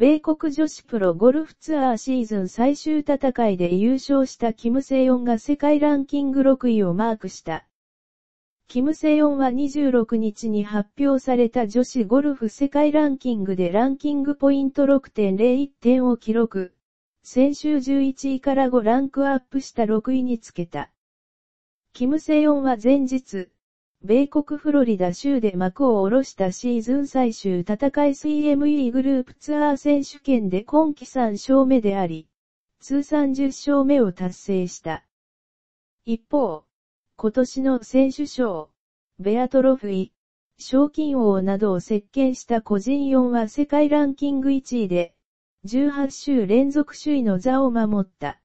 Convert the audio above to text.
米国女子プロゴルフツアーシーズン最終戦いで優勝したキム・セヨンが世界ランキング6位をマークした。キム・セヨンは26日に発表された女子ゴルフ世界ランキングでランキングポイント6.01点を記録。先週11位から5ランクアップした6位につけた。キム・セヨンは前日、米国フロリダ州で幕を下ろしたシーズン最終戦い c ME グループツアー選手権で今季3勝目であり、通算10勝目を達成した。一方、今年の選手賞、ベアトロフィ、賞金王などを席巻した個人4は世界ランキング1位で、18週連続首位の座を守った。